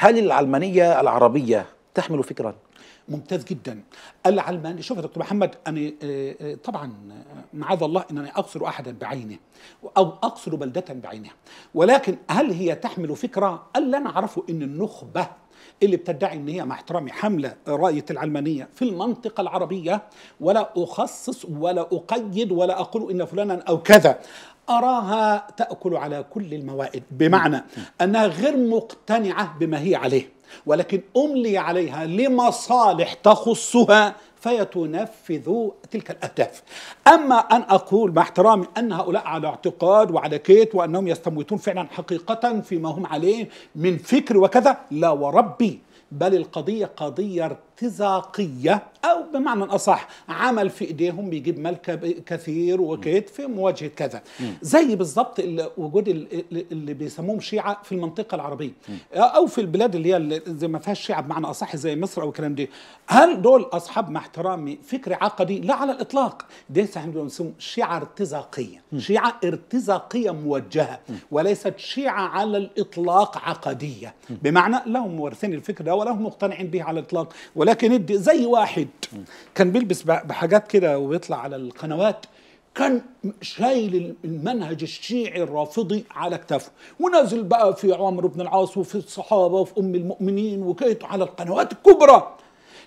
هل العلمانية العربية تحمل فكرا؟ ممتاز جدا العلمان شوف يا دكتور محمد انا آه، آه، طبعا آه، معاذ الله ان انا اقصر احدا بعينه او اقصر بلده بعينها ولكن هل هي تحمل فكره؟ الا نعرف ان النخبه اللي بتدعي ان هي مع احترامي حمله رايه العلمانيه في المنطقه العربيه ولا اخصص ولا اقيد ولا اقول ان فلانا او كذا اراها تاكل على كل الموائد بمعنى انها غير مقتنعه بما هي عليه ولكن املي عليها لمصالح تخصها فيتنفذ تلك الأهداف أما أن أقول مع احترامي أن هؤلاء على اعتقاد وعلى كيت وأنهم يستموتون فعلا حقيقة فيما هم عليه من فكر وكذا لا وربي بل القضية قضية ارتزاقية أو بمعنى أصح عمل في إيديهم بيجيب مال كثير وكيد في مواجهة كذا زي بالظبط وجود اللي بيسموهم شيعة في المنطقة العربية أو في البلاد اللي هي زي ما فيهاش شيعة بمعنى أصح زي مصر أو الكلام ده هل دول أصحاب مع احترامي فكر عقدي؟ لا على الإطلاق دي احنا شيعة ارتزاقية شيعة ارتزاقية موجهة وليست شيعة على الإطلاق عقدية بمعنى لهم مورثين الفكر ده ولا هم مقتنعين به على الاطلاق ولكن ادي زي واحد كان بيلبس بحاجات كده وبيطلع على القنوات كان شايل المنهج الشيعي الرافضي على كتافه ونازل بقى في عمرو بن العاص وفي الصحابه وفي ام المؤمنين وكيت على القنوات الكبرى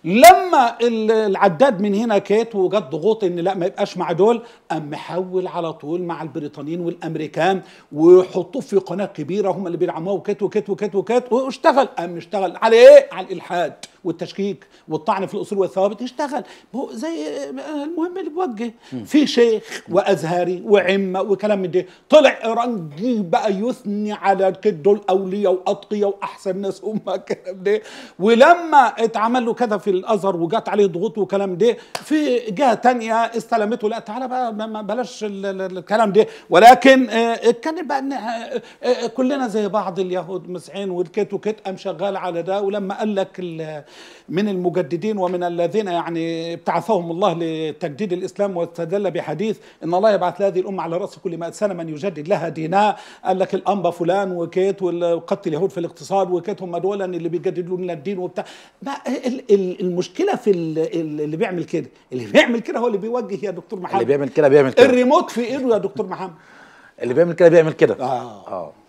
لما العداد من هنا كيت وجد ضغوط ان لا ما يبقاش مع دول قام محول على طول مع البريطانيين والامريكان وحطوه في قناه كبيره هم اللي بيدعموه وكيت وكيت وكيت وكيت واشتغل قام اشتغل على ايه على الالحاد والتشكيك والطعن في الاصول والثوابت يشتغل زي آه، المهم اللي بوجه في شيخ وازهري وعمه وكلام من ده طلع رنجي بقى يثني على كده الاولياء واطقيه واحسن ناس هم الكلام ده ولما اتعمل له كده في الازهر وجات عليه ضغوط وكلام ده في جهه تانية استلمته لا تعالى بقى ما بلاش الكلام ده ولكن آه، اتكلم بقى ان آه، كلنا زي بعض اليهود مسعين والكيت وكيت قام شغال على ده ولما قال لك من المجددين ومن الذين يعني ابتعثهم الله لتجديد الاسلام واستدل بحديث ان الله يبعث لهذه الامه على راس كل 100 سنه من يجدد لها دينها قال لك الانبا فلان وكيت وقتل اليهود في الاقتصاد وكيت هم دول اللي بيجددوا لنا الدين وبتاع ما المشكله في اللي بيعمل كده اللي بيعمل كده هو اللي بيوجه يا دكتور محمد اللي بيعمل كده بيعمل كده الريموت في ايده يا دكتور محمد اللي بيعمل كده بيعمل كده اه, آه.